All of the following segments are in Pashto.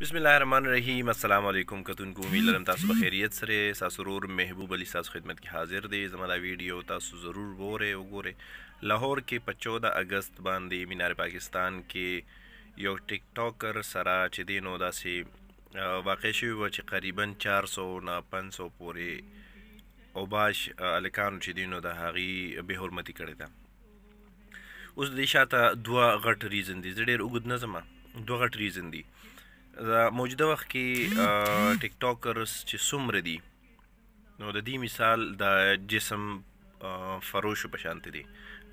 بسم الله الرحمن الرحیم السلام علیکم کتونکو امید لرم تاسو په خیریت سره تاسو رور محبوب علي تاسو خدمت کې حاضر دی زموږ ویډیو تاسو ضرور وګورئ وګورئ لاهور کې په 14 اگست باندې مینار پاکستان کې یو ټیک ټاکر سره چې دینو داسې واقع شوی و چې قریبا 400 نه 500 پورې او باش الکان چې دینو د هغي به حرمتي کړی دا اوس د شاته دوا غټ ریزن دي زړه وګد نظم دوا غټ ریزن دي موجوده وخت کې ټیک ټاکرز چې څومره دي نو د دې مثال د جسم فروش په شان دي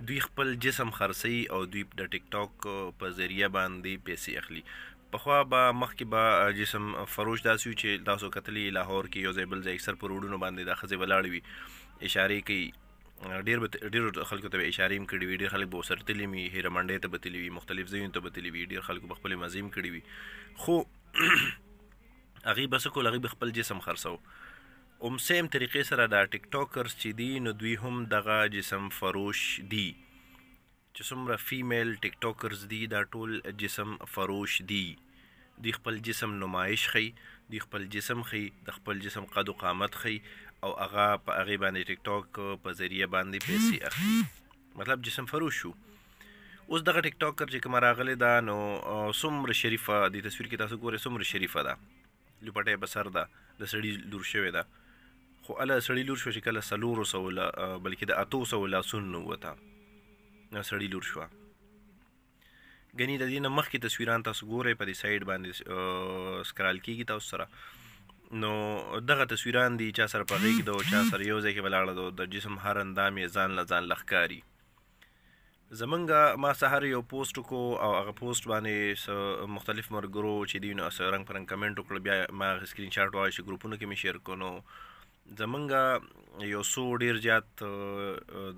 دوی خپل جسم خرڅي او دوی د ټیک ټاک په ذریعہ باندې پیسې اخلي پخوا به مخکې به جسم فروش داسې چې تاسو کتلی لاهور کې یو ځای بل ځای اکثر پر وډونو باندې د خزې ولاړ وي اشاره کوي ډیر ډیر خلکو ته اشاره کړې وی ډیر خلک به سرتلی می هیر منډې ته بتلی وی مختلف ځایونو ته بتلی وی ډیر خلکو خپل مزیم کړی وی خو هغه بس کول هغه خپل جسم خرڅو اوم سیم طریقې سره دا ټیک ټاکرز چې دي نو دوی هم دغه جسم فروش دي چې څومره فیمیل ټیک ټاکرز دي دا ټول جسم فروش دي دی خپل جسم نمایش خي دی خپل جسم خي د خپل جسم قد او قامت خي او هغه په هغه باندې ټیک ټاک په ذریعہ باندې پیسې اخلي مطلب جسم فروش شو اوس دغه ټیک ټاکر چې کوم راغلی دا نو سمر شریفه د تصویر کې تاسو ګورئ سمر شریفه ده لپټه بسر ده د سړی لور شوی ده خو اله سړی لور شو چې کله سلور سو لا بلکې د اتو سو لا سن وته نو سړی لور شو غنی د دې نه مخکې تصویران تاسو ګورئ په دې سایډ باندې سکرال کیږي تاسو سره نو دغه تصویران دي چې سره په غیږ د چا سره یو ځای کې ولاړ د جسم هر اندامې ځان لزان لخکاری زمونږ ما سحر یو پوسټ کو او هغه پوسټ باندې مختلف مرګرو چې دی نو اسه رنگ پرنګ کمنټ وکړ بیا ما سکرین شاټ وایي چې ګروپونو کې می شیر کونو زمونږ یو سو ډیر زیات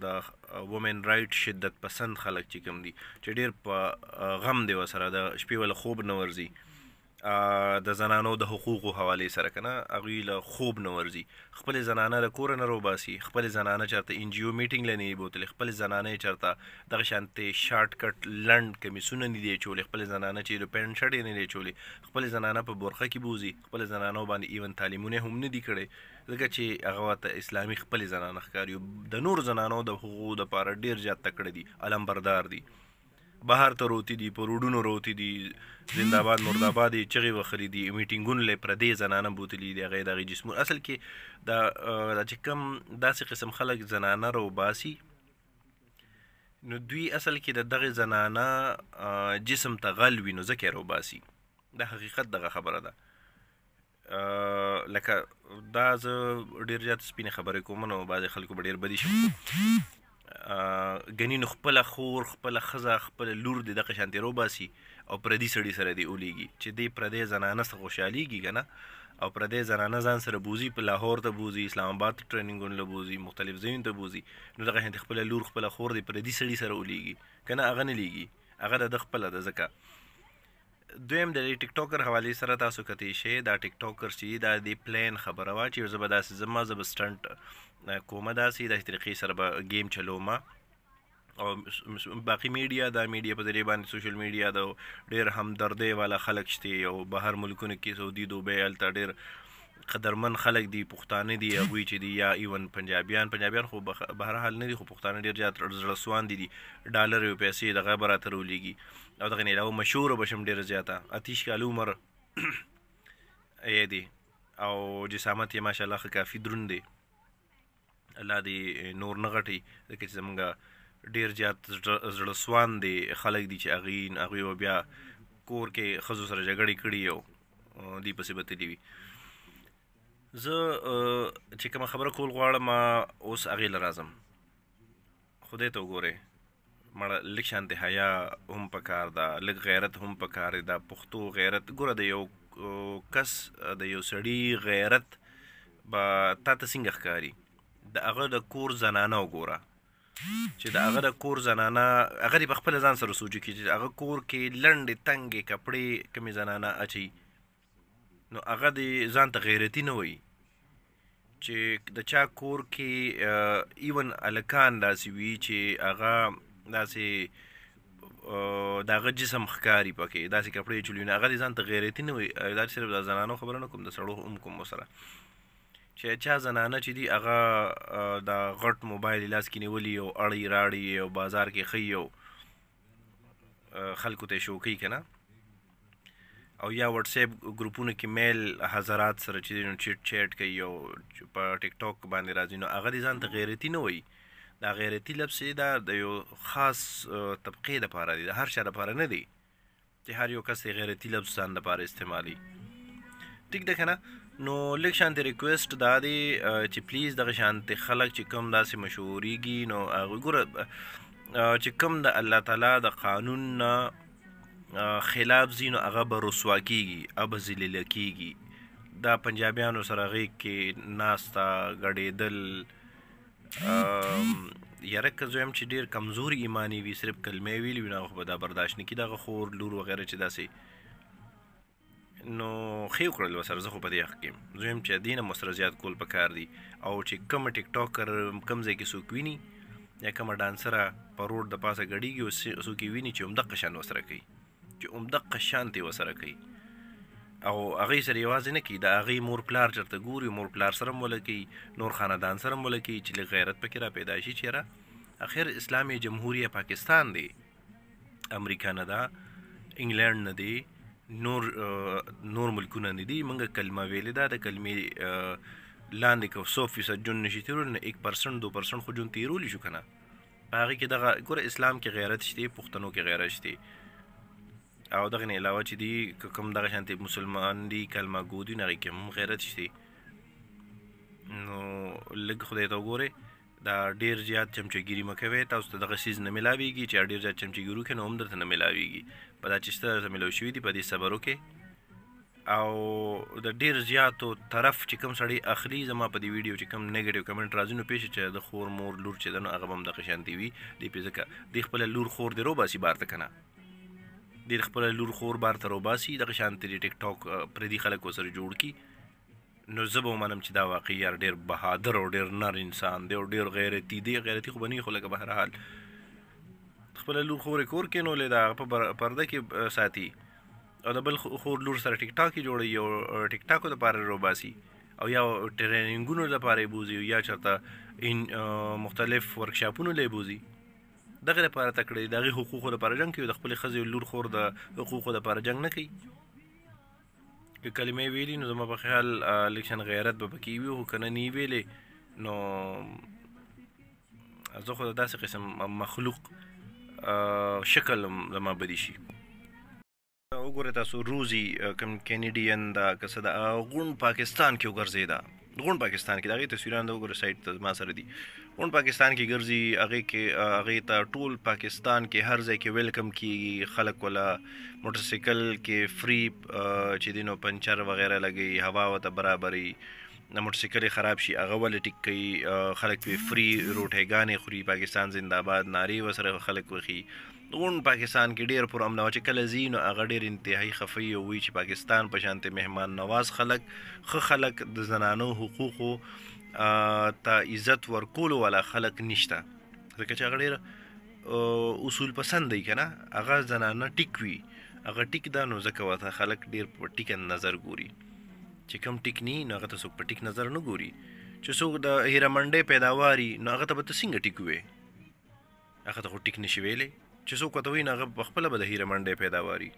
د وومن رائټ شدت پسند خلک چې کوم دي چې ډیر په غم دی وسره د شپې ول خوب نورځي د زنانو د حقوقو حواله سره کنه هغه له خوب نه ورزي خپل زنانه د کور نه روباسي خپل زنانه چرته ان جی او میټینګ لنی بوتل خپل زنانه چرته د شانته شارټ کټ لند کمیسونه نه دی چول خپل زنانه چې د پین شړې نه دی چول خپل زنانه په برخه کې بوزي خپل زنانه باندې ایون تعلیمونه هم نه دی کړي ځکه چې هغه ته اسلامي خپل زنانه ښکاریو د نور زنانو د حقوقو د پاره ډیر زیات تکړه دي علم بردار دي بهر ته روتی دي په روډونو روتی دي زنده‌باد مرده‌باد چغې وخلې دي میټینګونه لې پردې زنانه بوتلې دي غي دغه جسم اصل کې دا چې کم داسې قسم خلک زنانه رو باسي نو دوی اصل کې د دغه زنانه جسم ته غل وینو ځکه رو باسي دا حقیقت دغه خبره ده لکه دا زه ډیر زیات سپینه خبره کوم نو بعض خلکو ډیر بدی شي غنی نو خپل خور خپل خزه خپل لور د دغه شانتي روباسي او پردي سړي سره دی اولیږي چې دی پردي زنانه څخه خوشحاليږي کنه او پردي زنانه ځان سره بوزي په لاهور ته بوزي اسلام آباد ټریننګونو له بوزي مختلف ځایونو ته بوزي نو دغه شانتي خپل لور خپل خور دی پردي سړي سره اولیږي کنه اغه نه لیږي هغه د خپل د زکه دویم د ټیک ټاکر حواله سره تاسو کتې شي دا ټیک ټاکر چې دا د پلان خبره وا چې زبر داسې زما زب سټنټ کومه داسې د طریقې سره به گیم چلوم او باقی میډیا دا میډیا په ذریعہ باندې سوشل میډیا دا ډیر همدردی والا خلک شته او بهر ملکونو کې سعودي دوبه التا ډیر قدرمن خلک دي پښتانه دي هغوی چې دي یا ایون پنجابیان پنجابیان خو به هر حال نه دي خو پښتانه ډېر زیات زړسوان دي دي ډالر او پیسې دغه به راته رولېږي او دغه نه علاوه مشهوره به شم ډېره زیاته اتیش کال عمر یې دي او جسامت یې ماشاءالله ښه کافي دروند دی الله دې نور نه غټي ځکه چې زمونږ ډېر زیات زړسوان دي خلک دي چې هغوی هغوی بیا کور کې ښځو سره جګړې کړي او دوی پسې به تللي وي زه چې کوم خبره کول غواړم اوس هغه لرازم خدای ته وګوره مړه لږ شانتي حیا هم پکار ده لږ غیرت هم پکار ده پښتو غیرت ګوره د یو کس د یو سړی غیرت با تاسو څنګه ښکاری د هغه د کور زنانه وګوره چې د هغه د کور زنانه هغه په خپل ځان سره سوچي چې هغه کور کې لنډې تنګې کپړې کمی زنانه اچي نو هغه د ځان ته غیرتی نه وي چې د چا کور کې ایون الکان داسې وي چې هغه داسې داغه جسم ښکاری پکې داسې کپړې چلیونه هغه ځان ته غیرتی نه وي دا صرف د زنانو خبره نه کوم د سړو هم کوم سره چې چا زنانه چې دی هغه د غټ موبایل لاس کې نیولې او اړې راړې او بازار کې خي او خلکو ته شوکې کنه او یا واتس اپ ګروپونو کې میل حضرات سره چې چټ چټ کوي او په ټیک ټاک باندې راځي نو هغه ځان ته غیرتی نه وي دا غیرتی لفظ دا د یو خاص طبقه لپاره دی هر شر لپاره نه دی چې هر یو کس غیرتی لفظ ځان لپاره استعمالي ټیک ده کنه نو لیک شانت ریکوست دا دی چې پلیز دغه شانت خلک چې کم داسې مشهوريږي نو هغه ګوره چې کم د الله تعالی د قانون نه خلاف زینو هغه به رسوا کیږي اب ذلیل کیږي دا پنجابیانو سره غیږ کې ناستا غړېدل یاره که زویم چې ډیر کمزور ایمانی وي صرف کلمې ویلې وي نه به دا برداشت نه کړي دغه خور لور وغیره چې داسې نو ښې وکړل وسره زه خو په دې حق کې زویم چې دینه مصره زیات کول پکار دي او چې کوم ټیک ټاکر کم ځای کې څوک ویني یا کومه ډانسره په روډ د پاسه ګډیږي او څوک یې ویني چې همدغه شان وسره کوي چې عمدقه شانتي وسره کوي او هغه سره یوازې نه کی دا هغه مور پلار چرته ګوري مور پلار سره مولکی نور خاندان سره مولکی چې غیرت پکې را پیدا شي چیرې اخر اسلامي جمهوریت پاکستان دی امریکا نه دا انګلند نه دی نور نور ملکونه نه دي موږ کلمه ویلې دا د کلمې لاندې کو 100% جون نشي تیرول نه 1% 2% خو جون تیرول شو کنه هغه کې دغه ګوره اسلام کې غیرت شته پښتنو کې غیرت شته او دغه نه علاوه چې دی کوم دغه شانتي مسلمان دی کلمه ګودي نه کې هم غیرت شته نو لګ خدای ته وګوره دا ډیر زیات چمچګيري مکوي تاسو ته دغه سیز نه ملاويږي چې ډیر زیات چمچګيرو کې نو هم درته نه ملاويږي په دا چې ستاسو ملو شوې دي په دې صبرو کې او د ډیر زیاتو طرف چې کوم سړی اخلي زما په دې ویډیو چې کوم نیگیټیو کمنټ راځي نو پېښه چې د خور مور لور چې دنه هغه هم د قشانتي وي دې پېزکه د خپل لور خور دی رو باسي بار ته کنه ډیر خپل لور خور بار ته روباسي دغه شان تری ټیک ټاک پر دې خلکو سره جوړ کی نو زه به منم چې دا واقعي یار ډیر بهادر او ډیر نر انسان دی او ډیر غیرتی دی غیرتی خو بنی خو لکه بهر حال خپل لور خور کور کې نو لیدا په پرده کې ساتي او د بل خور لور سره ټیک ټاک جوړي او ټیک ټاک د پاره روباسي او یا ټریننګونو لپاره بوزي یا چرته ان مختلف ورکشاپونو لپاره بوزي دغه لپاره تکړه دغه حقوقو لپاره جنگ کوي د خپل خزي لور خور د حقوقو لپاره جنگ نه کوي که کلمې ویلي نو زما په خیال الیکشن غیرت به پکې وي خو کنه نه ویلې نو زه خو داسې قسم مخلوق شکل زما بدی شي وګوره تاسو روزي کوم کینیډین دا کسه دا غون پاکستان کې وګرځیدا ټول پاکستان کې دا غي تصویران د وګړو سایت ته ما سره دي ټول پاکستان کې ګرځي هغه کې هغه ته ټول پاکستان کې هر ځای کې ویلکم کیږي خلک ولا موټر سایکل کې فری چې دینو پنچر وغیرہ لګي هوا وته برابرې د موټر سایکل خراب شي هغه ول ټیک کوي خلک په فری روټه غانې خوري پاکستان زنده‌باد ناری وسره خلک وخی غون پاکستان کې ډیر پر امن او چې کله زین او هغه ډیر انتهایی خفي وي چې پاکستان په شانته مهمان نواز خلک خ خلک د زنانو حقوقو ته عزت ورکول ولا خلک نشته ځکه چې هغه ډیر اصول پسند دی کنه هغه زنانه ټیک وی هغه ټیک دا نو ځکه وته خلک ډیر په ټیک نظر ګوري چې کم ټیک نه نو هغه ته څوک په ټیک نظر نه ګوري چې څوک د هیرمنډه پیداواري نو هغه ته به څنګه ټیک وي هغه ته ټیک نشي ویلې چې څوک وتوي نه غو خپل به د هیره منډه پیداواري